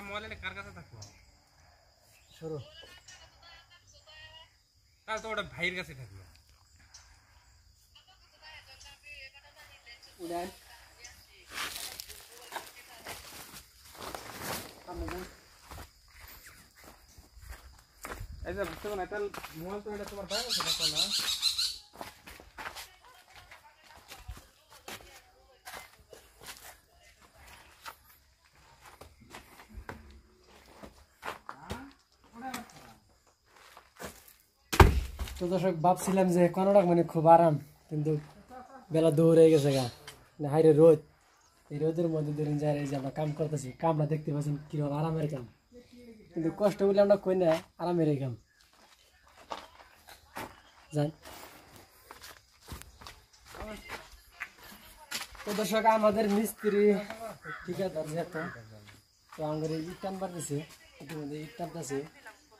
তা মোবাইল কার কাছে থাকবো সরো তাহলে তো ওটা ভাইয়ের কাছে থাকলো উড়ান এই যে ভাবতে না তাহলে মোবাইল তো এটা তোমার ভাইয়ের কাছে থাকলো না তো দর্শক ভাবছিলাম যে কর্ণাটক মানে খুব আরাম কিন্তু বেলা দৌড় হয়ে গেছে গা মানে হাইরে রোদ এই রোদের মধ্যে ধরুন যাই যে আমরা কাম করতেছি কামটা দেখতে পাচ্ছেন কীরকম আরামের কাম কিন্তু কষ্ট বলে আমরা কই না আরামের এই কাম যান তো দর্শক আমাদের মিস্ত্রি ঠিক আছে তো আমাদের ইট টান বাড়তেছে ইতিমধ্যে ইট টানতেছে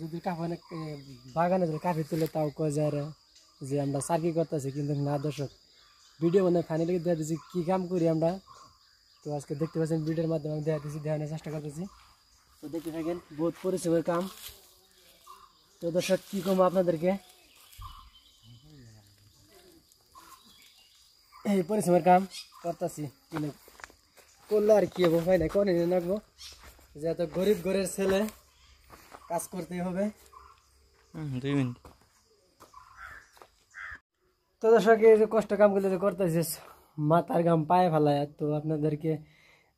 যদি কাফানে বাগানে যদি কাফি তুলে তাও কয় যায় যে আমরা সার্কি করতেছি কিন্তু না দর্শক ভিডিও মানে ফাইনালি দেখা দিচ্ছি কী কাম করি আমরা তো আজকে দেখতে পাচ্ছেন ভিডিওর মাধ্যমে আমি দেখা দিচ্ছি দেখানোর চেষ্টা করতেছি তো দেখতে থাকেন বহুত পরিশ্রমের কাম তো দর্শক কী কম আপনাদেরকে এই পরিশ্রমের কাম করতেছি কিন্তু করলে আর কী হবো ভাই না কোনো যে এত গরিব ঘরের ছেলে কাজ করতেই হবে তো দর্শক এই যে কষ্ট কামগুলো যে করতেছিস মাথার গাম পায়ে ফেলায় তো আপনাদেরকে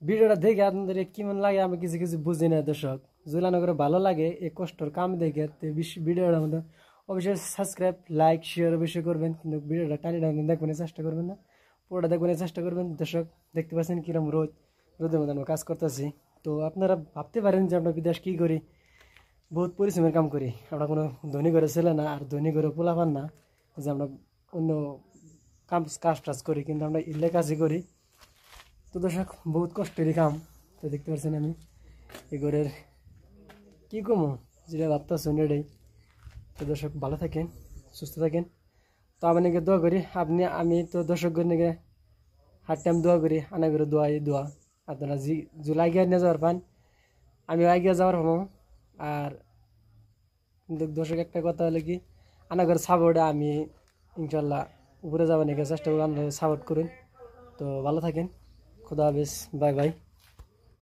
ভিডিওটা দেখে আপনাদের কেমন লাগে আমি কিছু কিছু বুঝি না দর্শক করে ভালো লাগে এই কষ্টর কাম দেখে তো ভিডিওটা মধ্যে অবশ্যই সাবস্ক্রাইব লাইক শেয়ার অবশ্যই করবেন কিন্তু ভিডিওটা টানি টানি দেখবেন চেষ্টা করবেন না পুরোটা দেখবেন চেষ্টা করবেন দর্শক দেখতে পাচ্ছেন কিরম রোদ রোদের মধ্যে আমরা কাজ করতেছি তো আপনারা ভাবতে পারেন যে আমরা বিদেশ কী করি বহুত পরিশ্রমের কাম করি আমরা কোনো ধনী ঘরে ছেলে না আর ধনী ঘরে পোলাপান না যে আমরা অন্য কাম কাজ টাজ করি কিন্তু আমরা ইলে কাজই করি তো দর্শক বহুত কষ্টেরই কাম তো দেখতে পাচ্ছেন আমি এই ঘরের কী কমো যেটা ভাবতেছেন এটাই তো দর্শক ভালো থাকেন সুস্থ থাকেন তো আপনাকে দোয়া করি আপনি আমি তো দর্শকগণ নিকে হাত টাইম দোয়া করি আনা করে দোয়া দোয়া আপনারা জি জুলাই গিয়ে নিয়ে যাওয়ার পান আমি আগে যাওয়ার পাবো আর দর্শক একটা কথা হলো কি আনাগর সাপোর্টে আমি ইনশাল্লাহ উপরে যাবো নাকি চেষ্টা করবো আপনারা সাপোর্ট করুন তো ভালো থাকেন খুদা হাফিজ বাই বাই